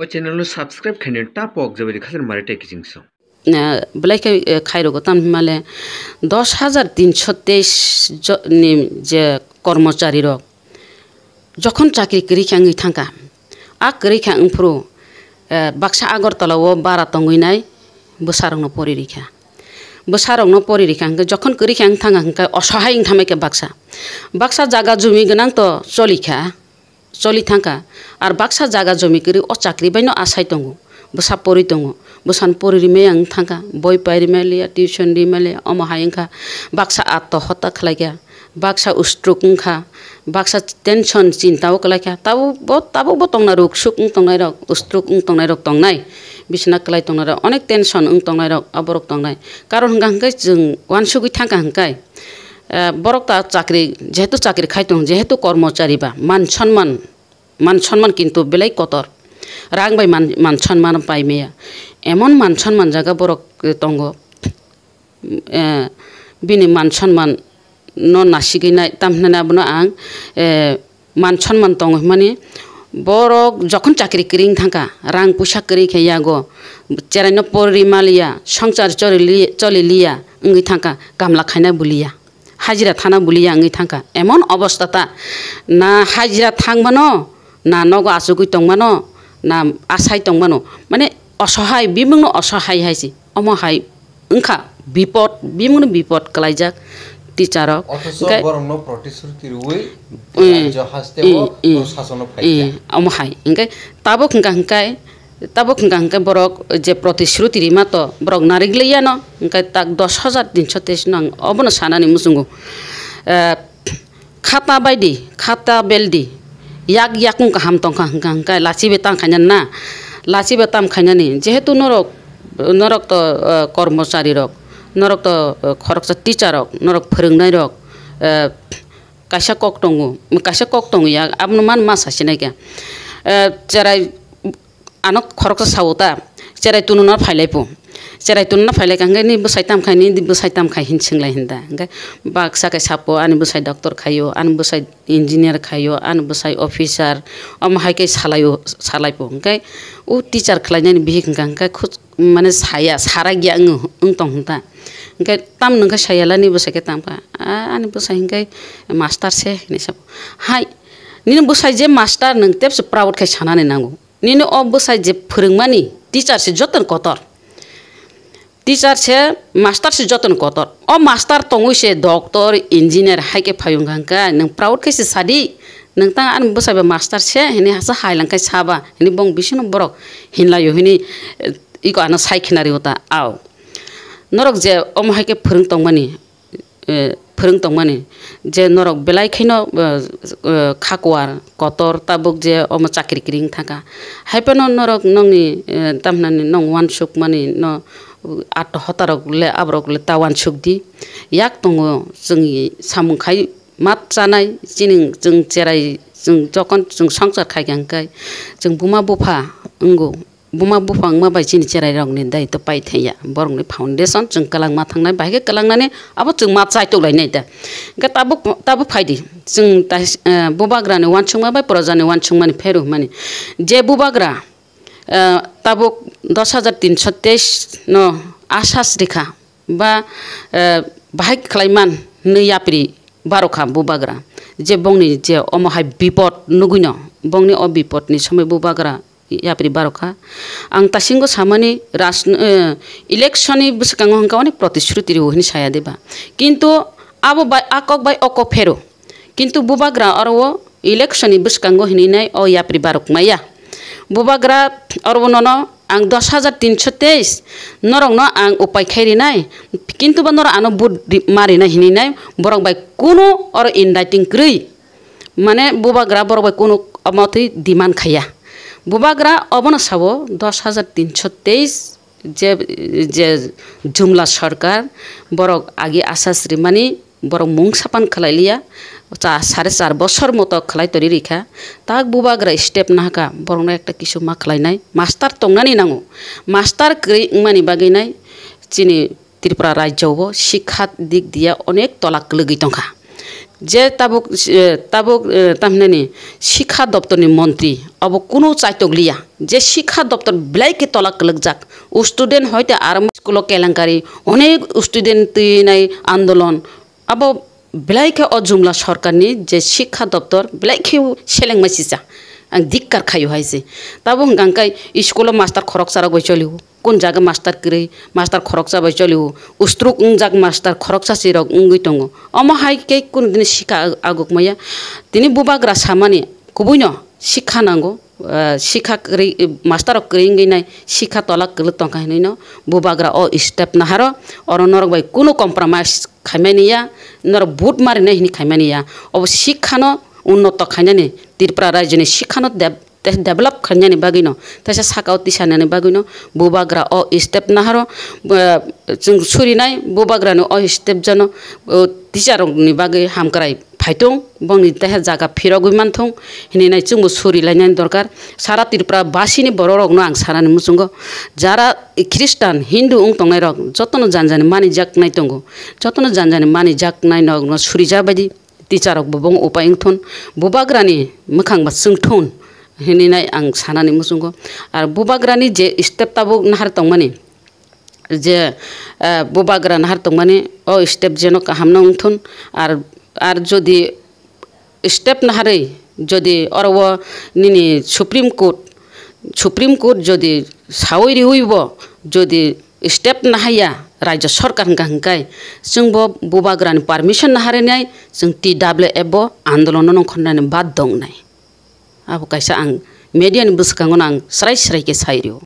o channel lo subscribe khane ta pok jabe khasen mare te kijing so তান হিমালে দশ হাজার তিনশো তেইশ যে কর্মচারীর যখন চাকরি করি খাঙি থাকা আ করি খাংফ্রু বাক্সা আগরতলাও বারা তঙ্গইনাই বসারংনো পরি রেখা বসারংনো পরি রেখাঙ্কে যখন করি খাং থাঙ্কা অসহায় থামেকে বাক্সা বাক্সা জাগা জমি গনাং তো চলিখা চলি থাকা আর বাक्सा জায়গা জমি করে ও চাকরি বাইন আশাই দङ বসা পড়ি দङ বসান পড়ি রিমে আং থাকা বই পাই পাইরিমালিয়া টিউশন রিমালিয়া অমহায়ংখা বাक्सा আত্মহত্যা খালাইয়া বাक्सा উস্ট্রুকংখা বাक्सा টেনশন চিন্তাও খালাইয়া তাবো তাবো বতংনা রোগ সুক তংনাই রক উস্ট্রুক তংনাই রক তংনাই বিছনা কলাই তংনাই রক অনেক টেনশন ওং তংনাই রক আবরক তংনাই কারণ হাঙ্গা হাঙ্কাই যোং ওয়ানসুগুই থাকা হাঙ্কাই বরক তা চাকরি যেহেতু চাকরি খাইতং যেহেতু কর্মচারী বা মান সম্মান মান সম্মান কিন্তু বেলাই কতর রাং বাই মান মান সম্মান পাই মেয়া এমন মান সম্মান জায়গা বরক তঙ্গ বিনি মান সম্মান ন নাসিগিনাই তামহিনা আবনো আং মান সম্মান তঙ্গ মানে বরক যখন চাকরি কিরিং থাকা রাং পয়সা কিরি খেয়া গো চেরাইন পরিমালিয়া সংসার চলিলিয়া উঙ্গি থাকা গামলা খাইনা বুলিয়া হাজিরা থানা বুলিয়া উঙ্গি থাকা এমন অবস্থাটা না হাজিরা থাকবানো na nogo asugui tongmano na asai tongmano mane অসহায় বিভিন্ন অসহায় হাইছি অমহায় ওখা বিপদ বিভিন্ন বিপদ কলাইজাক টিচারক অমহায় ইংকাই তাবো খিঙ্কা হিঙ্কাই তাবো খিঙ্কা হিঙ্কাই বরক যে প্রতিশ্রুতি মাত বরক নারিগলাইয়া ন ইংকাই তাক দশ হাজার তিনশো তেইশ নং অবন সানানি মুসুঙ্গু খাতা বাইদি খাতা বেলদি ইয়াক ইয়াকু কাহাম টংখা হাংকা হাংকা লাচি বেতাম খাইনান না লাচি বেতাম খাইনানি যেহেতু নরক নরক তো কর্মচারী রক নরক তো খরকচা টিচার রক নরক ফরংনাই রক কাইসা কক টঙ্গু কাইসা কক টঙ্গু ইয়াক আপনো মান মাছ হাসিনাইকা চেরাই আনক খরকচা সাউতা চেরাই তুনুনার ফাইলাইপো cerai tun na faile kangga ni busai tam kai ni di busai tam kai hin ching lai hinda Ngai bak sa kai sapo an busai doktor kai yo an busai engineer kai yo an busai officer om hai kai salai yo salai po kangga u teacher kai nyan bihik kangga kut mana saya sara gya ngu ung tong hinda kangga tam nungga saya lani busai kai tam kai an busai hingga master se ni sapo hai Nino busai je master nung tep se prawat kai chana ni nangu. Nino ob busai je purung mani teacher se jotan kotor. Teacher সে master সে যতন কতর ও master তঙ্গুই সে doctor engineer হাইকে ফায়ুং হাঙ্কা নং প্রাউড খাইছে সাদি নং তাং আর বসাইবে মাস্টার সে হিনি হাসা হাইলাংখাই সাবা হিনি বং বিষ্ণু বরক হিনলায়ু হিনি ইকো আনা সাইখিনারি হতা আও নরক যে অম হাইকে ফরং তংমানি ফরং তংমানি যে নরক বেলাই খাইন খাকুয়ার কতর তাবুক যে অম চাকরি কিরিং থাকা হাইপেন নরক নংনি তামনানি নং ওয়ান সুক মানি ন आट हतारक गुले आबरक गुले तावान सुगदि याक दङ जोंनि सामुंखाय मात जानाय जिनि जों जेराय जों जखन जों संसार खायगांखाय जों बुमा बुफा नंगौ बुमा बुफां माबाय जिनि जेराय रंनि दायित्व पायथाया बरंनि फाउन्डेसन जों गालांमा थांनाय बाहायखै गालांनानै आबो जों मात जायथौलायनाय दा ओंखाय दाबो दाबो फायदि जों दा बुबाग्रानि वानसुं माबाय बर'जानि वानसुं माने फेरु माने जे बुबाग्रा তাবুক দশ হাজার তিনশো তেইশ ন আশাস রেখা বা বাহাগ খালাইমান नै आपेरि बार'खा बुबाग्रा जे बंनि जे अमहाय बिपद नुगुन बंनि अ बिपदनि समय बुबाग्रा यापेरि बार'खा आं दासिमबो सामानि राज इलेक्शननि बोसोरखाङो हांखा अनेक प्रतिश्रुति रुहिनि साया देबा किन्तु आबो बाय आकक बाय अक फेरो किन्तु बुबाग्रा आरो इलेक्शननि बोसोरखाङो हिनिनाय अ यापेरि बार'खमाया बुबाग्रा अरबनन आं दस हाजार तिनस' तेइस नरंनो आं उपाय खायरिनाय किन्तुबा नर आनो बुट मारिना हिनिनाय बरं बाय कुनु अर इन्दाइटिंक्रै माने बुबाग्रा बरं बाय कुनु मतै डिमान्ड खाया बुबाग्रा अबन साबो दस हाजार तिनस' तेइस जे जे जुमला सरकार बरं आगे आशाश्री माने বরং মুং সাপান খালাইলিয়া সাড়ে চার বছর মতো তরি রেখা তাক বুবাग्रा স্টেপ नाका बरंना একটা কিছু মা খেলাইনাই মাস্টার তংনানি নাঙ্গু মাস্টার মানি বাগিনাই চিনি ত্রিপুরা রাজ্যবো শিক্ষা দিক দিয়া অনেক তলাক লগি টঙ্কা যে তাবুক তাবুক তামনে শিক্ষা দপ্তরনি মন্ত্রী অব কোনো চাইতগলিয়া যে শিক্ষা দপ্তর বিলাইকে তলাক লগ যাক স্টুডেন্ট হয়তো আরম্ভ স্কুল কেলেঙ্কারি অনেক স্টুডেন্ট নাই আন্দোলন আবার বেলাইকে অজুমলা সরকারনি যে শিক্ষা দপ্তর বেলাইকেও সেলেং মাসিসা आं दिक्कार खायो हायसे ताबो हंगांकाय स्कुलाव मास्टार खरक सारा गय चलियो कोन जाग मास्टार करे मास्टार खरक जाबाय चलियो उस्ट्रुक उं जाग मास्टार खरक सासे रग उंगै दङ अमा हाय के कुन दिन शिखा आगुक माया दिनै बुबाग्रा सामानि गुबैन शिखा नांगौ शिखा करे मास्टार करेंगे नाय शिखा तला कल तंखायनो बुबाग्रा अ स्टेप नाहार अर नरक बाय कुनु कम्प्रोमाइज खाइमानिया नर भुट मारे नै खाइमानिया अब सिक्खान उन्नत खाइना नि त्रिपुरा राज्य नै देव डेभलप खाइना नि बागिन त्यस साका तिसान नि बुबाग्रा अ स्टेप नहार सुरी नै बुबाग्रा अ स्टेप जान तिसारो नि बागे हामक्राई ফাইতং বংনি তাহে জায়গা ফিরগুই মানথং হিনিনাই চুমু সরি দরকার সারা ত্রিপুরা বাসিনি বড় রক আং সারানি মুসুঙ্গ যারা খ্রিস্টান হিন্দু উং তংনাই রক যতন জানজানি মানি জাক নাই তঙ্গ যতন জানজানি মানি জাক নাই নগ্ন সুরি যাবাইদি টিচারক বং উপায় ইংথন বুবাগ্রানি মোখাংবা চুংথন হিনিনাই আং সানানি মুসুঙ্গ আর বুবাগ্রানি যে স্টেপ তাবো নাহার তংমানি যে বুবাগ্রা নাহার তংমানি ও স্টেপ যেন কাহাম উংথন আর আর যদি স্টেপ নাহারে যদি অরব নিনি সুপ্রিম কোর্ট সুপ্রিম কোর্ট যদি সাউরি হইব যদি স্টেপ নাহাইয়া রাজ্য সরকার হংকাই जों ब बुबाग्रानि पारमिसन नाहारेनाय जों टि डाब्लिउ एफ बो आन्दलन नंखननानै बाद दंनाय आबो कायसा आं मेडियानि बुसकांगन आं स्राय स्रायके सायरियो